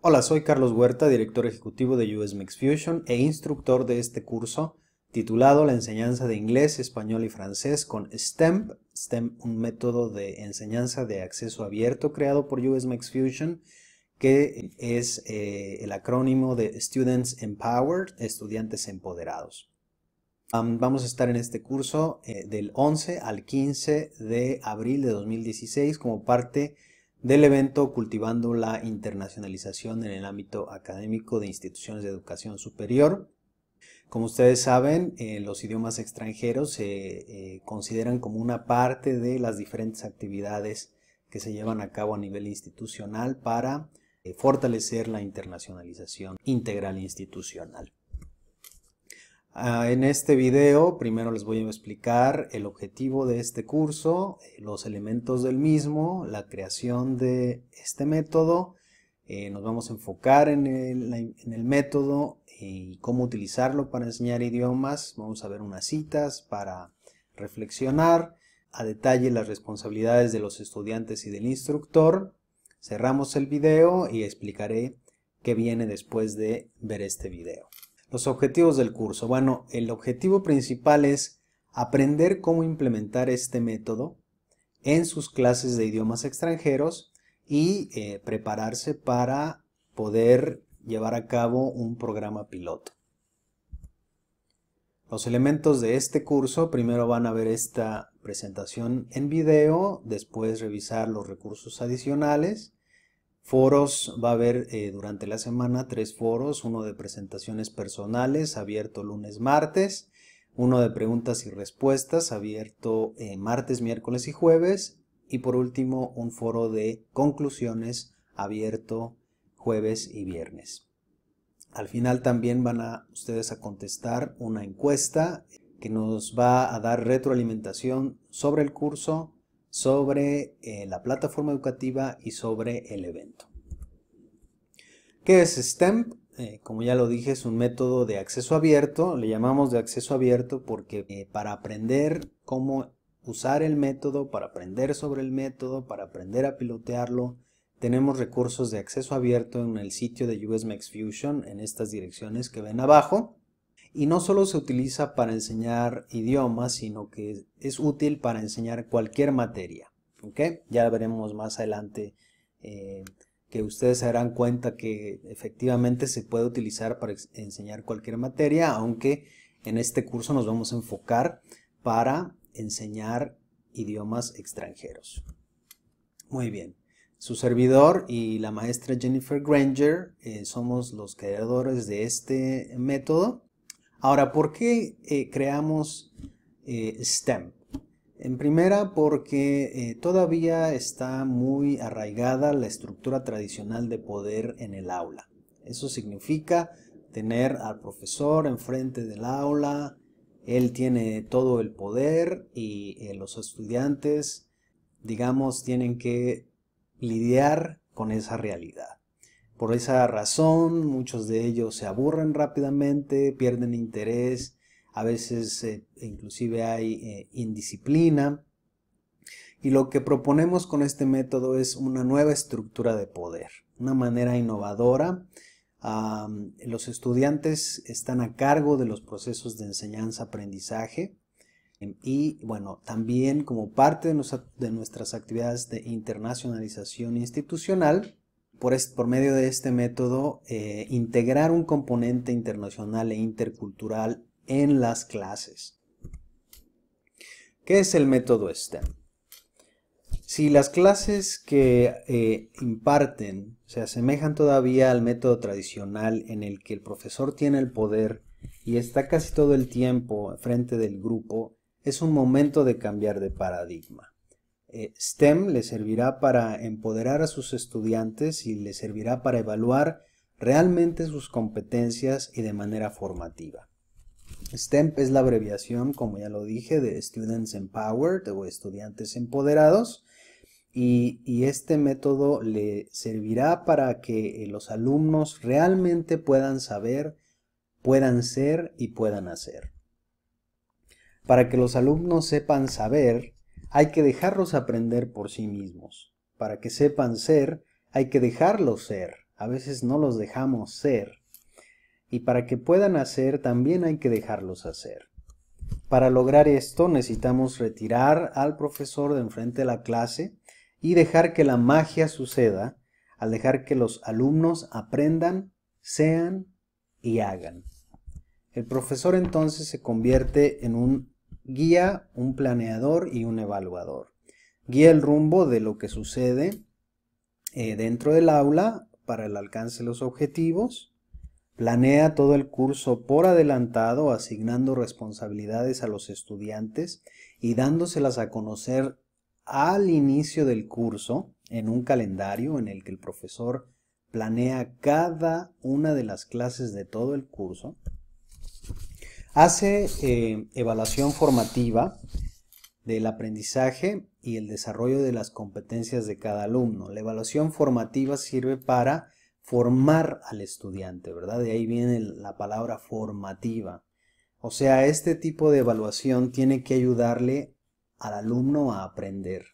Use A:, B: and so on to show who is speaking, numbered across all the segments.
A: Hola, soy Carlos Huerta, director ejecutivo de US Fusion e instructor de este curso titulado La enseñanza de inglés, español y francés con STEM. STEM, un método de enseñanza de acceso abierto creado por US Fusion, que es eh, el acrónimo de Students Empowered, estudiantes empoderados. vamos a estar en este curso eh, del 11 al 15 de abril de 2016 como parte de del evento Cultivando la Internacionalización en el ámbito académico de instituciones de educación superior. Como ustedes saben, los idiomas extranjeros se eh, consideran como una parte de las diferentes actividades que se llevan a cabo a nivel institucional para eh, fortalecer la internacionalización integral institucional. Ah, en este video primero les voy a explicar el objetivo de este curso, los elementos del mismo, la creación de este método, eh, nos vamos a enfocar en el, método eh, y cómo utilizarlo para enseñar idiomas, vamos a ver unas citas para reflexionar, a detalle las responsabilidades de los estudiantes y del instructor, cerramos el video y explicaré qué viene después de ver este video. Los objetivos del curso. Bueno, el objetivo principal es aprender cómo implementar este método en sus clases de idiomas extranjeros y eh, prepararse para poder llevar a cabo un programa piloto. Los elementos de este curso, primero van a ver esta presentación en video, después revisar los recursos adicionales Foros, va a haber eh, durante la semana tres foros, uno de presentaciones personales, abierto lunes, martes, uno de preguntas y respuestas, abierto eh, martes, miércoles y jueves, y por último un foro de conclusiones, abierto jueves y viernes. Al final también van a ustedes a contestar una encuesta que nos va a dar retroalimentación sobre el curso sobre eh, la plataforma educativa y sobre el evento. ¿Qué es STEM? Eh, como ya lo dije, es un método de acceso abierto. Le llamamos de acceso abierto porque eh, para aprender cómo usar el método, para aprender sobre el método, para aprender a pilotearlo, tenemos recursos de acceso abierto en el sitio de USMex Fusion en estas direcciones que ven abajo y no solo se utiliza para enseñar idiomas, sino que es útil para enseñar cualquier materia. Ya veremos más adelante eh, que ustedes se darán cuenta que efectivamente se puede utilizar para enseñar cualquier materia, aunque en este curso nos vamos a enfocar para enseñar idiomas extranjeros. Muy bien. Su servidor y la maestra Jennifer Granger eh, somos los creadores de este método Ahora, ¿por qué eh, creamos eh, STEM? En primera, porque eh, todavía está muy arraigada la estructura tradicional de poder en el aula. Eso significa tener al profesor enfrente del aula, él tiene todo el poder y los estudiantes, digamos, tienen que lidiar con esa realidad. Por esa razón, muchos de ellos se aburren rápidamente, pierden interés, a veces eh, inclusive hay eh, indisciplina. Y lo que proponemos con este método es una nueva estructura de poder, una manera innovadora. los estudiantes están a cargo de los procesos de enseñanza-aprendizaje em, y bueno, también como parte de nuestras actividades de internacionalización institucional, por, medio de este método, eh, integrar un componente internacional e intercultural en las clases. ¿Qué es el método STEM? Si las clases que eh, imparten se asemejan todavía al método tradicional en el que el profesor tiene el poder y está casi todo el tiempo frente del grupo, es un momento de cambiar de paradigma. Eh, STEM le servirá para empoderar a sus estudiantes y le servirá para evaluar realmente sus competencias y de manera formativa. STEM es la abreviación, como ya lo dije, de Students Empowered o Estudiantes Empoderados. y, este método le servirá para que eh, los alumnos realmente puedan saber, puedan ser y puedan hacer. Para que los alumnos sepan saber, hay que dejarlos aprender por sí mismos. Para que sepan ser, hay que dejarlos ser. A veces no los dejamos ser. Y para que puedan hacer, también hay que dejarlos hacer. Para lograr esto necesitamos retirar al profesor de enfrente de la clase y dejar que la magia suceda al dejar que los alumnos aprendan, sean y hagan. El profesor entonces se convierte en un guía, un planeador y un evaluador. Guía el rumbo de lo que sucede eh, dentro del aula para el alcance de los objetivos. Planea todo el curso por adelantado, asignando responsabilidades a los estudiantes y dándoselas a conocer al inicio del curso en un calendario en el que el profesor planea cada una de las clases de todo el curso. Hace eh, evaluación formativa del aprendizaje y el desarrollo de las competencias de cada alumno. La evaluación formativa sirve para formar al estudiante, ¿verdad? De ahí viene la palabra formativa. O sea, este tipo de evaluación tiene que ayudarle al alumno a aprender.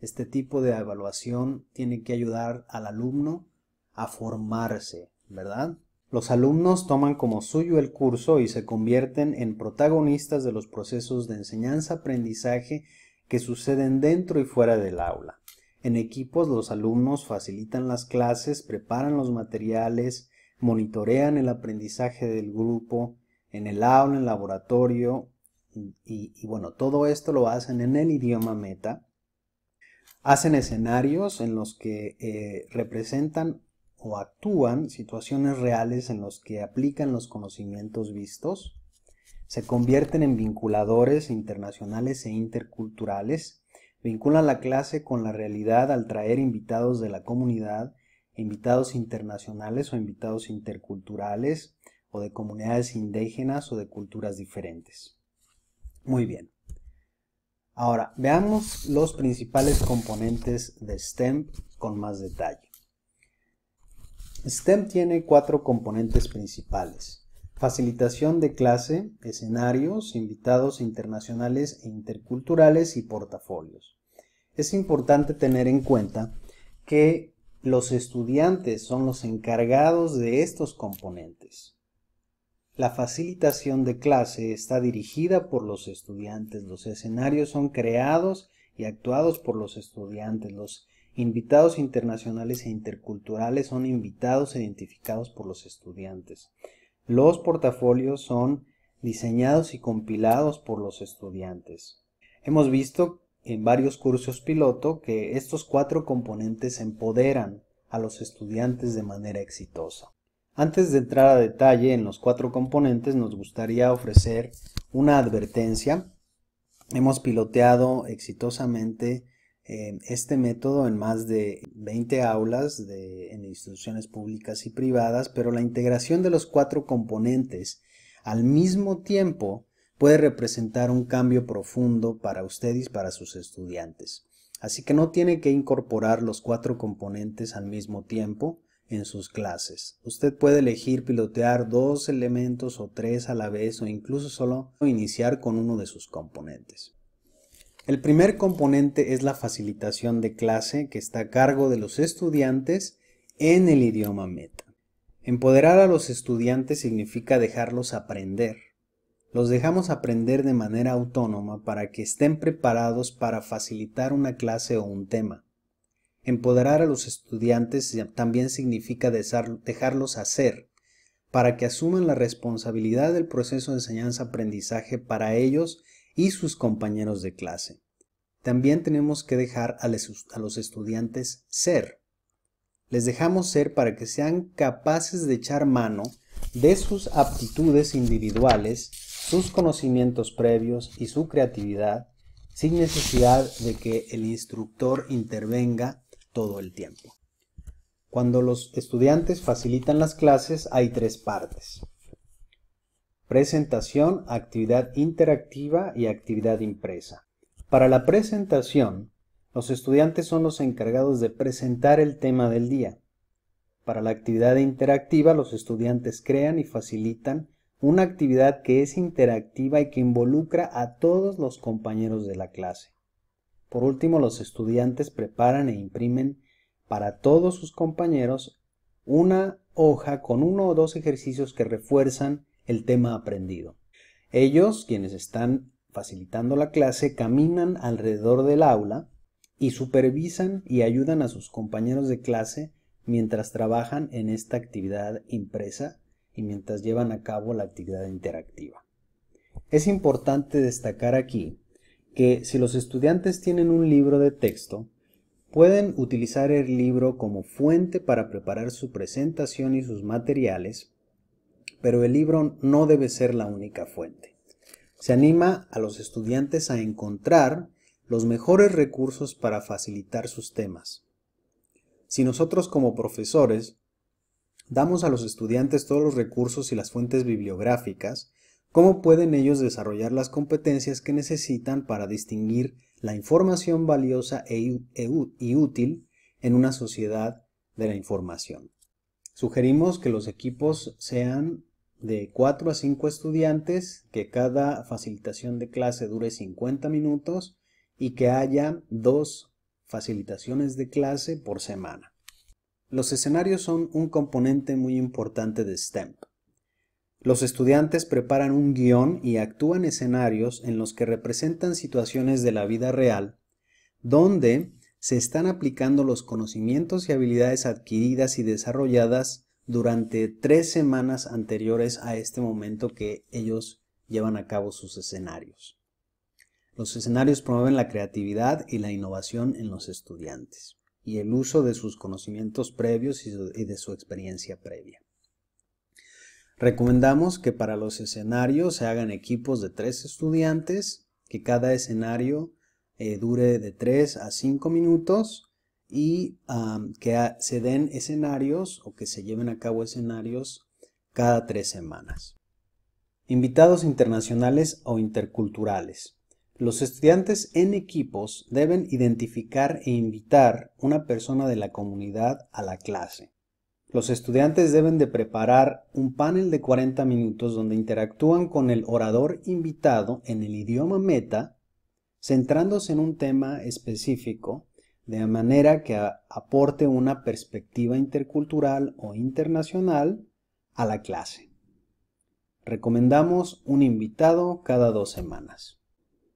A: Este tipo de evaluación tiene que ayudar al alumno a formarse, ¿verdad? Los alumnos toman como suyo el curso y se convierten en protagonistas de los procesos de enseñanza-aprendizaje que suceden dentro y fuera del aula. En equipos los alumnos facilitan las clases, preparan los materiales, monitorean el aprendizaje del grupo, en el aula, en el laboratorio, y, bueno, todo esto lo hacen en el idioma meta. Hacen escenarios en los que eh, representan o actúan situaciones reales en las que aplican los conocimientos vistos, se convierten en vinculadores internacionales e interculturales, vinculan la clase con la realidad al traer invitados de la comunidad, invitados internacionales o invitados interculturales, o de comunidades indígenas o de culturas diferentes. Muy bien. Ahora, veamos los principales componentes de STEM con más detalle. STEM tiene cuatro componentes principales. Facilitación de clase, escenarios, invitados internacionales e interculturales y portafolios. Es importante tener en cuenta que los estudiantes son los encargados de estos componentes. La facilitación de clase está dirigida por los estudiantes, los escenarios son creados y actuados por los estudiantes, los Invitados internacionales e interculturales son invitados identificados por los estudiantes. Los portafolios son diseñados y compilados por los estudiantes. Hemos visto en varios cursos piloto que estos cuatro componentes empoderan a los estudiantes de manera exitosa. Antes de entrar a detalle en los cuatro componentes, nos gustaría ofrecer una advertencia. Hemos piloteado exitosamente este método en más de 20 aulas de, en instituciones públicas y privadas, pero la integración de los cuatro componentes al mismo tiempo puede representar un cambio profundo para ustedes y para sus estudiantes. Así que no tiene que incorporar los cuatro componentes al mismo tiempo en sus clases. Usted puede elegir pilotear dos elementos o tres a la vez o incluso solo iniciar con uno de sus componentes. El primer componente es la facilitación de clase que está a cargo de los estudiantes en el idioma meta. Empoderar a los estudiantes significa dejarlos aprender. Los dejamos aprender de manera autónoma para que estén preparados para facilitar una clase o un tema. Empoderar a los estudiantes también significa dejarlos hacer, para que asuman la responsabilidad del proceso de enseñanza-aprendizaje para ellos y sus compañeros de clase. También tenemos que dejar a, los estudiantes ser. Les dejamos ser para que sean capaces de echar mano de sus aptitudes individuales, sus conocimientos previos y su creatividad, sin necesidad de que el instructor intervenga todo el tiempo. Cuando los estudiantes facilitan las clases hay tres partes presentación, actividad interactiva y actividad impresa. Para la presentación, los estudiantes son los encargados de presentar el tema del día. Para la actividad interactiva, los estudiantes crean y facilitan una actividad que es interactiva y que involucra a todos los compañeros de la clase. Por último, los estudiantes preparan e imprimen para todos sus compañeros una hoja con uno o dos ejercicios que refuerzan el tema aprendido. Ellos, quienes están facilitando la clase, caminan alrededor del aula y supervisan y ayudan a sus compañeros de clase mientras trabajan en esta actividad impresa y mientras llevan a cabo la actividad interactiva. Es importante destacar aquí que si los estudiantes tienen un libro de texto, pueden utilizar el libro como fuente para preparar su presentación y sus materiales pero el libro no debe ser la única fuente. Se anima a los estudiantes a encontrar los mejores recursos para facilitar sus temas. Si nosotros como profesores damos a los estudiantes todos los recursos y las fuentes bibliográficas, ¿cómo pueden ellos desarrollar las competencias que necesitan para distinguir la información valiosa e, e y útil en una sociedad de la información? Sugerimos que los equipos sean de 4 a 5 estudiantes, que cada facilitación de clase dure 50 minutos y que haya dos facilitaciones de clase por semana. Los escenarios son un componente muy importante de STEM. Los estudiantes preparan un guión y actúan escenarios en los que representan situaciones de la vida real, donde se están aplicando los conocimientos y habilidades adquiridas y desarrolladas durante tres semanas anteriores a este momento que ellos llevan a cabo sus escenarios. Los escenarios promueven la creatividad y la innovación en los estudiantes y el uso de sus conocimientos previos y de su experiencia previa. Recomendamos que para los escenarios se hagan equipos de tres estudiantes, que cada escenario eh, dure de 3 a 5 minutos y que se den escenarios o que se lleven a cabo escenarios cada tres semanas. Invitados internacionales o interculturales. Los estudiantes en equipos deben identificar e invitar una persona de la comunidad a la clase. Los estudiantes deben de preparar un panel de 40 minutos donde interactúan con el orador invitado en el idioma meta, centrándose en un tema específico de manera que aporte una perspectiva intercultural o internacional a la clase. Recomendamos un invitado cada dos semanas.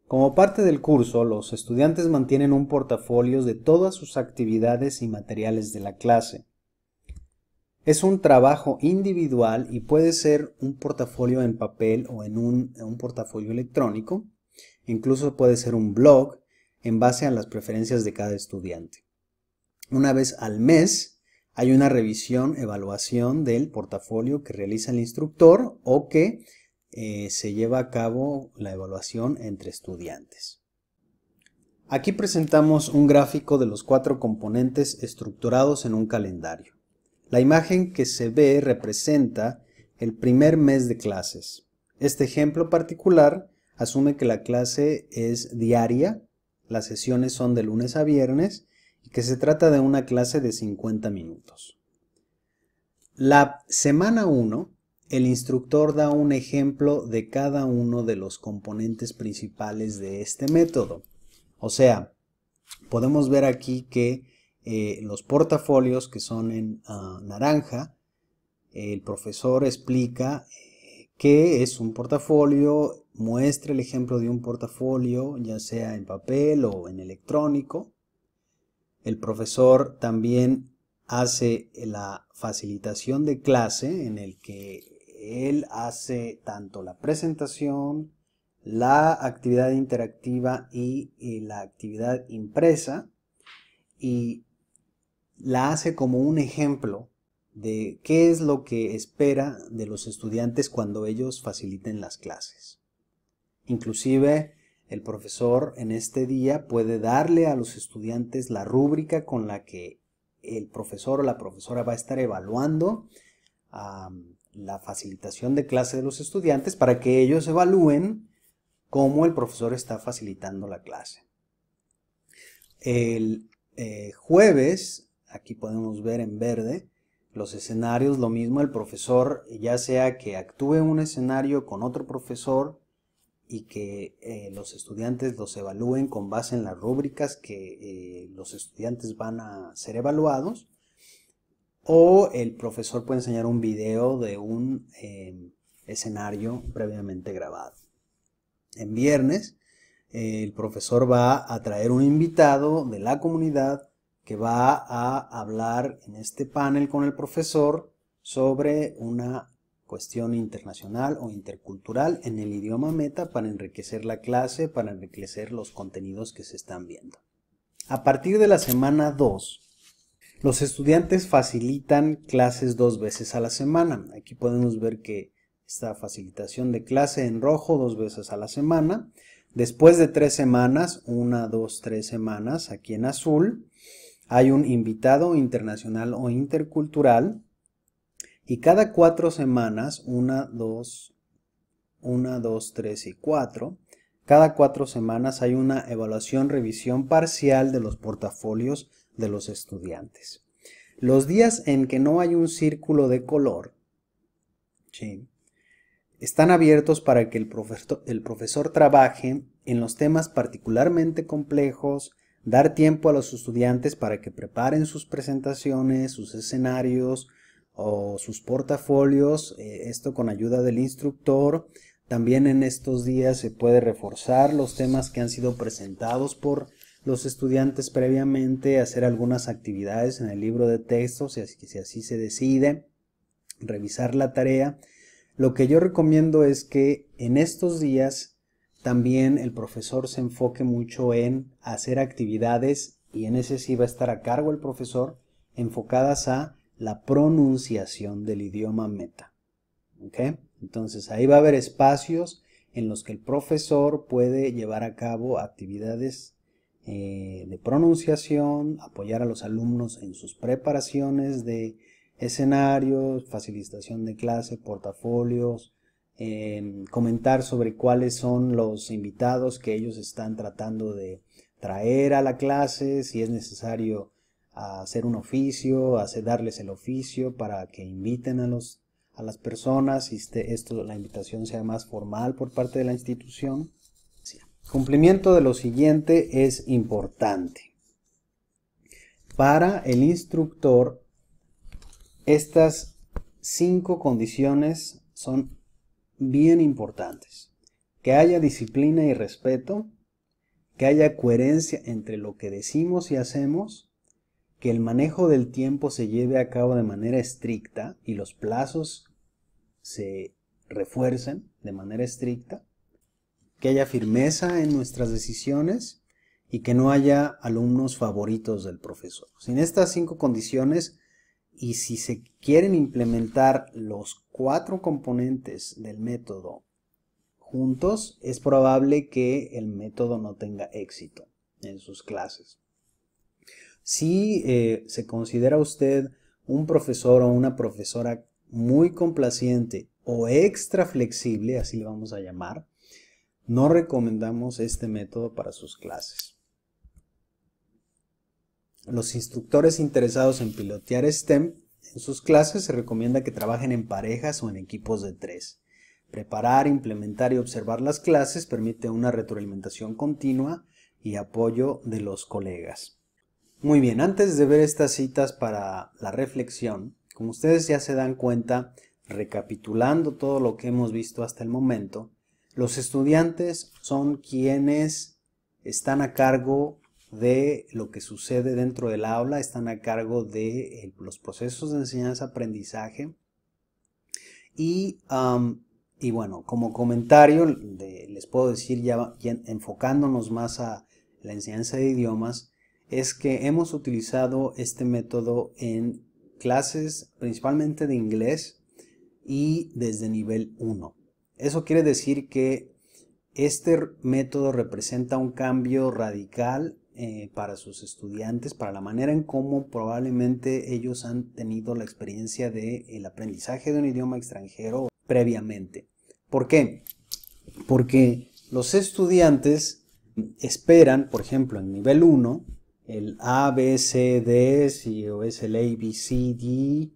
A: Como parte del curso, los estudiantes mantienen un portafolio de todas sus actividades y materiales de la clase. Es un trabajo individual y puede ser un portafolio en papel o en un, un portafolio electrónico. Incluso puede ser un blog en base a las preferencias de cada estudiante. Una vez al mes hay una revisión, evaluación del portafolio que realiza el instructor o que eh, se lleva a cabo la evaluación entre estudiantes. Aquí presentamos un gráfico de los cuatro componentes estructurados en un calendario. La imagen que se ve representa el primer mes de clases. Este ejemplo particular asume que la clase es diaria las sesiones son de lunes a viernes y que se trata de una clase de 50 minutos. La semana 1, el instructor da un ejemplo de cada uno de los componentes principales de este método. O sea, podemos ver aquí que eh, los portafolios que son en ah, naranja, el profesor explica que es un portafolio? Muestra el ejemplo de un portafolio, ya sea en papel o en electrónico. El profesor también hace la facilitación de clase en el que él hace tanto la presentación, la actividad interactiva y, la actividad impresa y la hace como un ejemplo de qué es lo que espera de los estudiantes cuando ellos faciliten las clases. Inclusive, el profesor en este día puede darle a los estudiantes la rúbrica con la que el profesor o la profesora va a estar evaluando ah, la facilitación de clase de los estudiantes para que ellos evalúen cómo el profesor está facilitando la clase. El eh, jueves, aquí podemos ver en verde, los escenarios, lo mismo, el profesor, ya sea que actúe un escenario con otro profesor y que eh, los estudiantes los evalúen con base en las rúbricas que eh, los estudiantes van a ser evaluados, o el profesor puede enseñar un video de un em, escenario previamente grabado. En viernes, el profesor va a traer un invitado de la comunidad que va a hablar en este panel con el profesor sobre una cuestión internacional o intercultural en el idioma meta para enriquecer la clase, para enriquecer los contenidos que se están viendo. A partir de la semana 2, los estudiantes facilitan clases dos veces a la semana. Aquí podemos ver que esta facilitación de clase en rojo dos veces a la semana. Después de tres semanas, una, dos, tres semanas, aquí en azul, hay un invitado internacional o intercultural y cada cuatro semanas, una, dos, una, dos, tres y cuatro, cada cuatro semanas hay una evaluación, revisión parcial de los portafolios de los estudiantes. Los días en que no hay un círculo de color, están abiertos para que el profesor, el profesor trabaje en los temas particularmente complejos, dar tiempo a los estudiantes para que preparen sus presentaciones, sus escenarios o sus portafolios, eh, esto con ayuda del instructor. También en estos días se puede reforzar los temas que han sido presentados por los estudiantes previamente, hacer algunas actividades en el libro de texto, si así, si así se decide, revisar la tarea. Lo que yo recomiendo es que en estos días también el profesor se enfoque mucho en hacer actividades, y en ese sí va a estar a cargo el profesor, enfocadas a la pronunciación del idioma meta. Entonces ahí va a haber espacios en los que el profesor puede llevar a cabo actividades eh, de pronunciación, apoyar a los alumnos en sus preparaciones de escenarios, facilitación de clase, portafolios, Em, comentar sobre cuáles son los invitados que ellos están tratando de traer a la clase, si es necesario hacer un oficio, hacer, darles el oficio para que inviten a, los, a las personas y este, esto, la invitación sea más formal por parte de la institución. Cumplimiento de lo siguiente es importante. Para el instructor, estas cinco condiciones son bien importantes. Que haya disciplina y respeto, que haya coherencia entre lo que decimos y hacemos, que el manejo del tiempo se lleve a cabo de manera estricta y los plazos se refuercen de manera estricta, que haya firmeza en nuestras decisiones y que no haya alumnos favoritos del profesor. Sin estas cinco condiciones y si se quieren implementar los cuatro componentes del método juntos, es probable que el método no tenga éxito en sus clases. Si eh, se considera usted un profesor o una profesora muy complaciente o extra flexible, así le vamos a llamar, no recomendamos este método para sus clases. Los instructores interesados en pilotear STEM en sus clases se recomienda que trabajen en parejas o en equipos de tres. Preparar, implementar y observar las clases permite una retroalimentación continua y apoyo de los colegas. Muy bien, antes de ver estas citas para la reflexión, como ustedes ya se dan cuenta, recapitulando todo lo que hemos visto hasta el momento, los estudiantes son quienes están a cargo de lo que sucede dentro del aula están a cargo de eh, los procesos de enseñanza-aprendizaje. Y, y, bueno, como comentario, les puedo decir ya, enfocándonos más a la enseñanza de idiomas, es que hemos utilizado este método en clases principalmente de inglés y desde nivel 1. Eso quiere decir que este método representa un cambio radical eh, para sus estudiantes, para la manera en cómo probablemente ellos han tenido la experiencia del aprendizaje de un idioma extranjero previamente. ¿Por qué? Porque los estudiantes esperan, por ejemplo, en nivel 1, el A, B, C, D, o es el A, B, C, D,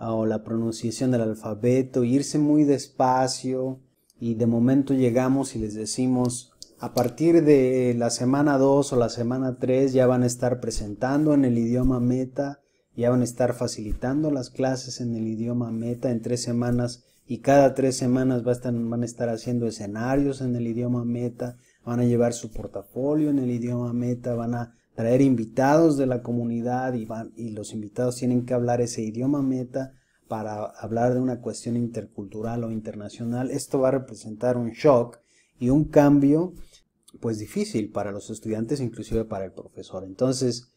A: o la pronunciación del alfabeto, irse muy despacio y de momento llegamos y les decimos a partir de la semana 2 o la semana 3 ya van a estar presentando en el idioma meta, ya van a estar facilitando las clases en el idioma meta en tres semanas y cada tres semanas van a estar, haciendo escenarios en el idioma meta, van a llevar su portafolio en el idioma meta, van a traer invitados de la comunidad y, y los invitados tienen que hablar ese idioma meta para hablar de una cuestión intercultural o internacional. Esto va a representar un shock y un cambio pues difícil para los estudiantes, inclusive para el profesor. Entonces,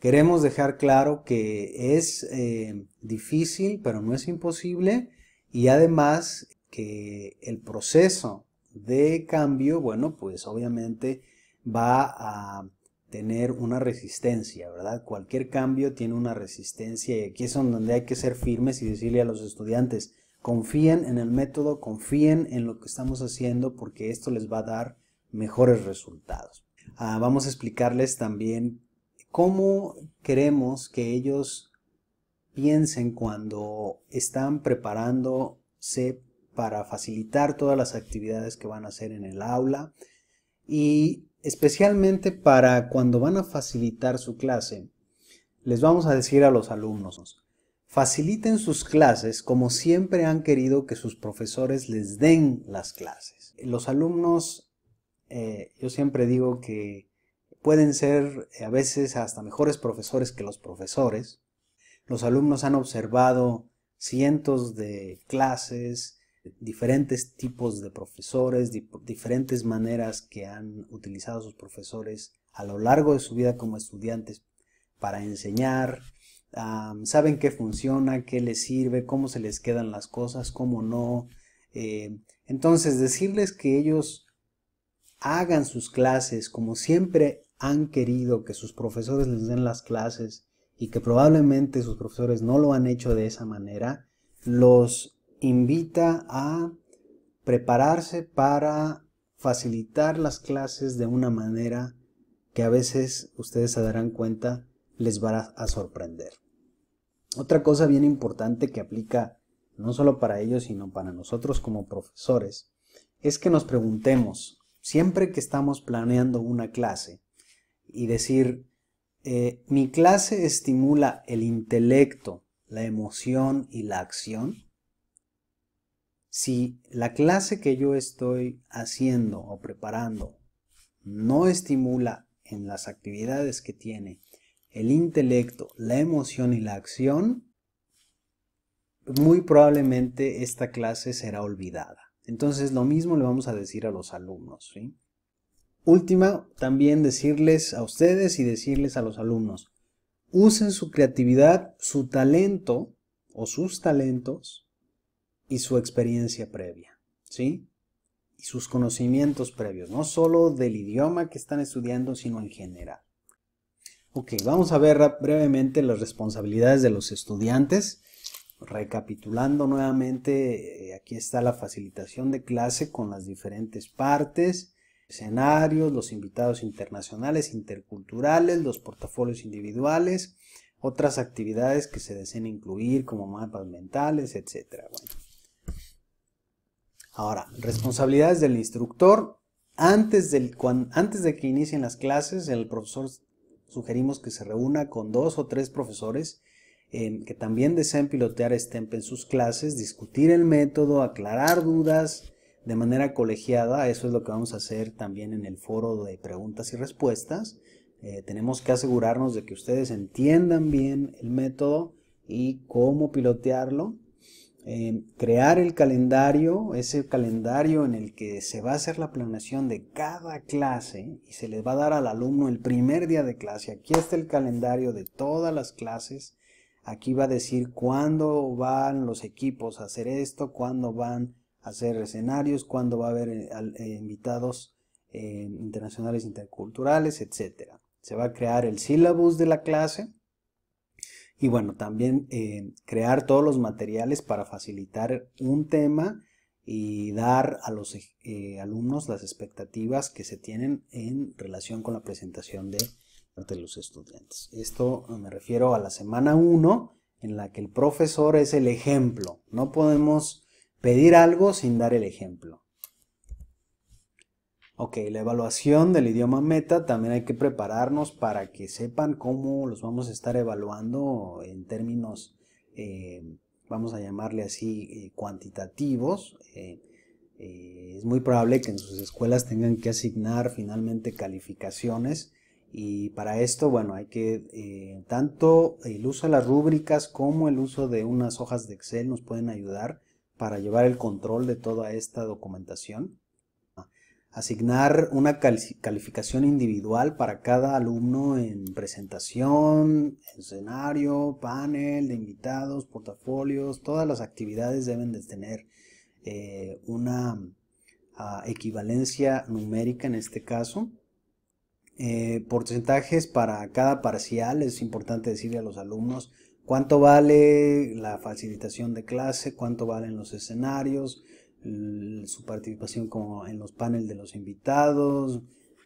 A: queremos dejar claro que es eh, difícil, pero no es imposible, y además que el proceso de cambio, bueno, pues obviamente va a tener una resistencia, ¿verdad? Cualquier cambio tiene una resistencia y aquí es donde hay que ser firmes y decirle a los estudiantes, confíen en el método, confíen en lo que estamos haciendo porque esto les va a dar mejores resultados. Ah, vamos a explicarles también cómo queremos que ellos piensen cuando están preparándose para facilitar todas las actividades que van a hacer en el aula y especialmente para cuando van a facilitar su clase, les vamos a decir a los alumnos, faciliten sus clases como siempre han querido que sus profesores les den las clases. Los alumnos, eh, yo siempre digo que pueden ser eh, a veces hasta mejores profesores que los profesores. Los alumnos han observado cientos de clases, diferentes tipos de profesores, diferentes maneras que han utilizado sus profesores a lo largo de su vida como estudiantes para enseñar, saben qué funciona, qué les sirve, cómo se les quedan las cosas, cómo no. Eh, entonces, decirles que ellos hagan sus clases como siempre han querido que sus profesores les den las clases y que probablemente sus profesores no lo han hecho de esa manera, los invita a prepararse para facilitar las clases de una manera que a veces ustedes se darán cuenta les va a sorprender. Otra cosa bien importante que aplica no solo para ellos, sino para nosotros como profesores, es que nos preguntemos, siempre que estamos planeando una clase, y decir, eh, mi clase estimula el intelecto, la emoción y la acción, si la clase que yo estoy haciendo o preparando no estimula en las actividades que tiene el intelecto, la emoción y la acción, muy probablemente esta clase será olvidada. Entonces lo mismo le vamos a decir a los alumnos. Última, también decirles a ustedes y decirles a los alumnos, usen su creatividad, su talento o sus talentos y su experiencia previa, ¿sí? Y sus conocimientos previos, no solo del idioma que están estudiando, sino en general. Ok, vamos a ver brevemente las responsabilidades de los estudiantes. Recapitulando nuevamente, eh, aquí está la facilitación de clase con las diferentes partes, escenarios, los invitados internacionales, interculturales, los portafolios individuales, otras actividades que se deseen incluir como mapas mentales, etc. Bueno. Ahora, responsabilidades del instructor. Antes, antes de que inicien las clases, el profesor sugerimos que se reúna con dos o tres profesores que también deseen pilotear STEMP en sus clases, discutir el método, aclarar dudas de manera colegiada. Eso es lo que vamos a hacer también en el foro de preguntas y respuestas. Eh, tenemos que asegurarnos de que ustedes entiendan bien el método y cómo pilotearlo eh, crear el calendario, ese calendario en el que se va a hacer la planeación de cada clase y se les va a dar al alumno el primer día de clase. Aquí está el calendario de todas las clases. Aquí va a decir cuándo van los equipos a hacer esto, cuándo van a hacer escenarios, cuándo va a haber eh, eh, invitados internacionales interculturales, etc. Se va a crear el syllabus de la clase y bueno, también eh, crear todos los materiales para facilitar un tema y dar a los eh, eh, alumnos las expectativas que se tienen en relación con la presentación de de los estudiantes. Esto me refiero a la semana 1 en la que el profesor es el ejemplo. No podemos pedir algo sin dar el ejemplo. Ok, la evaluación del idioma meta también hay que prepararnos para que sepan cómo los vamos a estar evaluando en términos, eh, vamos a llamarle así, eh, cuantitativos. Eh, es muy probable que en sus escuelas tengan que asignar finalmente calificaciones y para esto, bueno, hay que tanto el uso de las rúbricas como el uso de unas hojas de Excel nos pueden ayudar para llevar el control de toda esta documentación asignar una calificación individual para cada alumno en presentación, escenario, panel de invitados, portafolios, todas las actividades deben de tener eh, una ah, equivalencia numérica en este caso. Eh, porcentajes para cada parcial, es importante decirle a los alumnos cuánto vale la facilitación de clase, cuánto valen los escenarios, su participación como en los paneles de los invitados,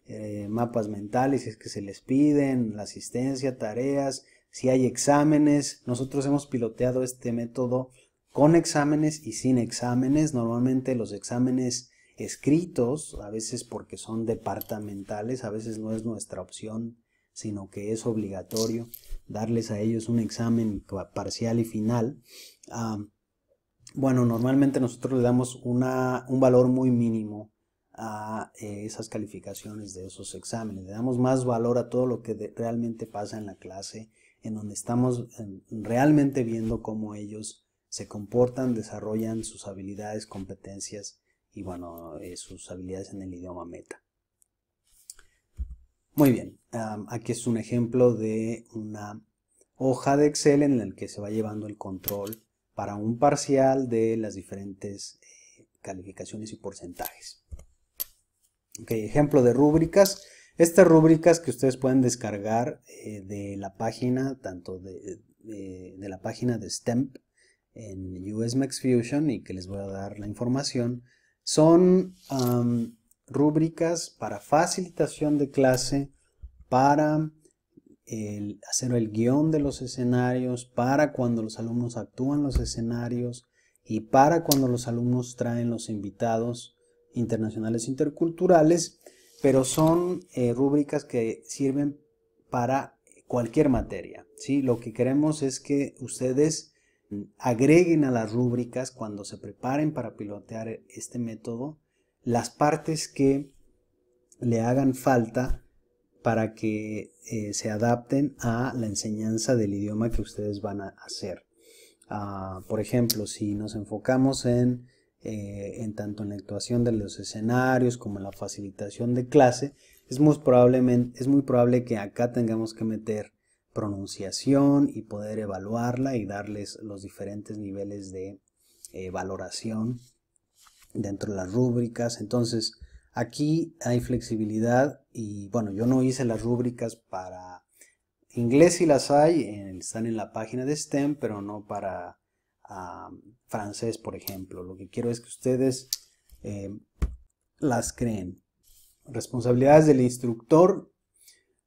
A: eh, mapas mentales, si es que se les piden, la asistencia, tareas, si hay exámenes. Nosotros hemos piloteado este método con exámenes y sin exámenes. Normalmente los exámenes escritos, a veces porque son departamentales, a veces no es nuestra opción, sino que es obligatorio darles a ellos un examen parcial y final. Ah, bueno, normalmente nosotros le damos un valor muy mínimo a eh, esas calificaciones de esos exámenes. Le damos más valor a todo lo que realmente pasa en la clase, en donde estamos realmente viendo cómo ellos se comportan, desarrollan sus habilidades, competencias y bueno, eh, sus habilidades en el idioma meta. Muy bien, aquí es un ejemplo de una hoja de Excel en la que se va llevando el control para un parcial de las diferentes eh, calificaciones y porcentajes. ejemplo de rúbricas. Estas rúbricas que ustedes pueden descargar eh, de la página, tanto de, la página de STEMP en USMax Fusion y que les voy a dar la información, son rúbricas para facilitación de clase, para hacer el guión de los escenarios, para cuando los alumnos actúan los escenarios y para cuando los alumnos traen los invitados internacionales interculturales, pero son eh, rúbricas que sirven para cualquier materia. ¿sí? Lo que queremos es que ustedes mm, agreguen a las rúbricas cuando se preparen para pilotear este método las partes que le hagan falta para que eh, se adapten a la enseñanza del idioma que ustedes van a hacer. Ah, por ejemplo, si nos enfocamos eh, en, tanto en la actuación de los escenarios como en la facilitación de clase, es muy, es muy probable que acá tengamos que meter pronunciación y poder evaluarla y darles los diferentes niveles de eh, valoración dentro de las rúbricas. Entonces, Aquí hay flexibilidad y bueno, yo no hice las rúbricas para inglés y las hay, están en la página de STEM, pero no para ah, francés, por ejemplo. Lo que quiero es que ustedes eh, las creen. Responsabilidades del instructor.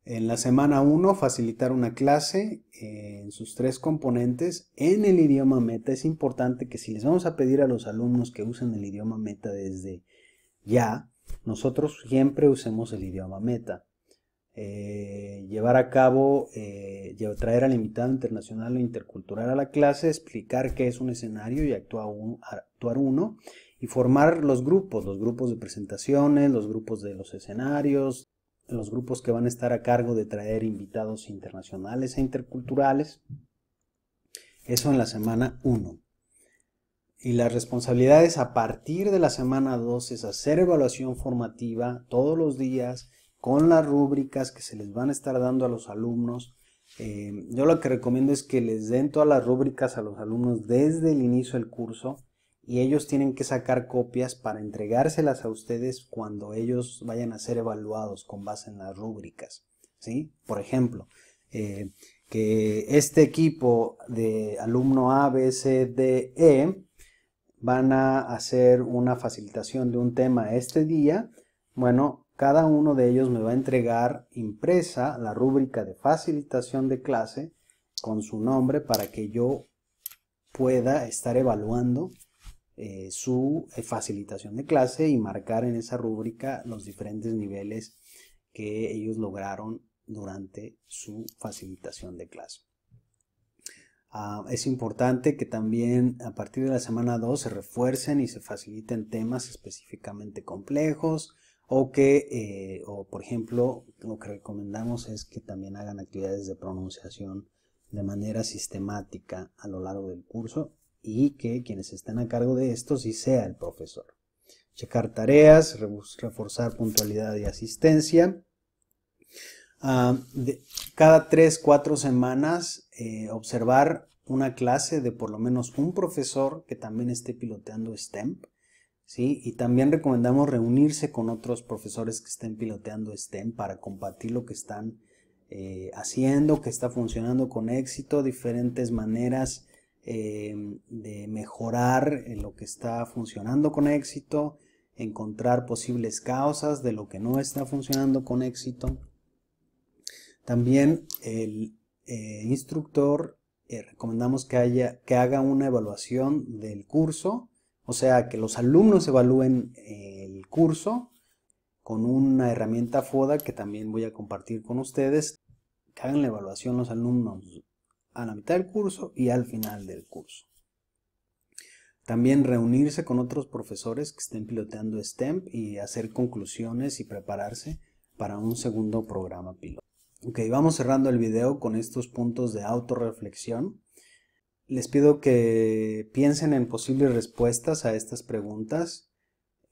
A: En la semana 1, facilitar una clase eh, en sus tres componentes en el idioma meta. Es importante que si les vamos a pedir a los alumnos que usen el idioma meta desde ya, nosotros siempre usemos el idioma meta. Eh, llevar a cabo, eh, traer al invitado internacional o intercultural a la clase, explicar qué es un escenario y actuar, actuar uno, y formar los grupos, los grupos de presentaciones, los grupos de los escenarios, los grupos que van a estar a cargo de traer invitados internacionales e interculturales. Eso en la semana 1. Y las responsabilidades a partir de la semana 2 es hacer evaluación formativa todos los días con las rúbricas que se les van a estar dando a los alumnos. Eh, yo lo que recomiendo es que les den todas las rúbricas a los alumnos desde el inicio del curso y ellos tienen que sacar copias para entregárselas a ustedes cuando ellos vayan a ser evaluados con base en las rúbricas. ¿sí? Por ejemplo, eh, que este equipo de alumno A, B, C, D, E van a hacer una facilitación de un tema este día, bueno, cada uno de ellos me va a entregar impresa la rúbrica de facilitación de clase con su nombre para que yo pueda estar evaluando eh, su eh, facilitación de clase y marcar en esa rúbrica los diferentes niveles que ellos lograron durante su facilitación de clase. Ah, es importante que también a partir de la semana 2 se refuercen y se faciliten temas específicamente complejos o que, eh, por ejemplo, lo que recomendamos es que también hagan actividades de pronunciación de manera sistemática a lo largo del curso y que quienes estén a cargo de esto sí sea el profesor. Checar tareas, reforzar puntualidad y asistencia. Ah, cada 3-4 semanas eh, observar una clase de por lo menos un profesor que también esté piloteando STEM, ¿sí? Y también recomendamos reunirse con otros profesores que estén piloteando STEM para compartir lo que están eh, haciendo, que está funcionando con éxito, diferentes maneras eh, de mejorar lo que está funcionando con éxito, encontrar posibles causas de lo que no está funcionando con éxito. También el eh, instructor eh, recomendamos que, haya, que haga una evaluación del curso, o sea, que los alumnos evalúen eh, el curso con una herramienta FODA que también voy a compartir con ustedes, que hagan la evaluación los alumnos a la mitad del curso y al final del curso. También reunirse con otros profesores que estén piloteando STEM y hacer conclusiones y prepararse para un segundo programa piloto. Ok, vamos cerrando el video con estos puntos de autorreflexión. Les pido que piensen en posibles respuestas a estas preguntas.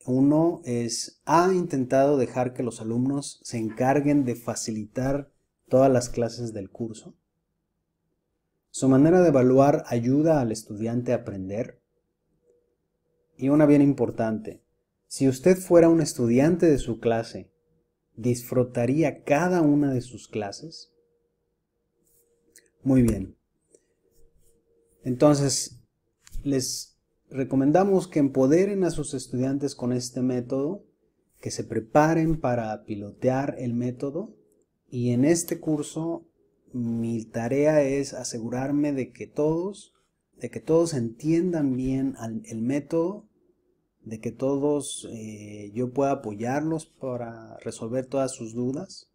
A: Uno es, ¿ha intentado dejar que los alumnos se encarguen de facilitar todas las clases del curso? ¿Su manera de evaluar ayuda al estudiante a aprender? Y una bien importante, si usted fuera un estudiante de su clase disfrutaría cada una de sus clases? Muy bien. Entonces, les recomendamos que empoderen a sus estudiantes con este método, que se preparen para pilotear el método y en este curso mi tarea es asegurarme de que todos, de que todos entiendan bien el método de que todos eh, yo pueda apoyarlos para resolver todas sus dudas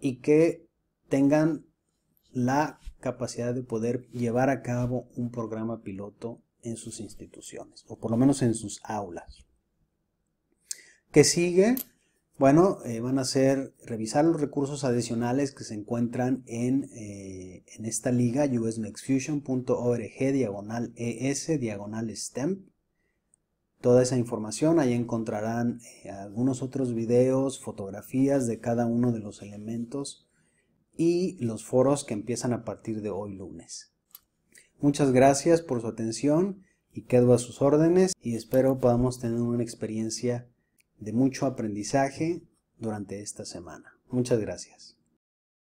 A: y que tengan la capacidad de poder llevar a cabo un programa piloto en sus instituciones o por lo menos en sus aulas. ¿Qué sigue? Bueno, eh, van a ser revisar los recursos adicionales que se encuentran en, eh, en esta liga usmexfusionorg diagonal es diagonal STEM toda esa información. Ahí encontrarán eh, algunos otros videos, fotografías de cada uno de los elementos y los foros que empiezan a partir de hoy lunes. Muchas gracias por su atención y quedo a sus órdenes y espero podamos tener una experiencia de mucho aprendizaje durante esta semana. Muchas gracias.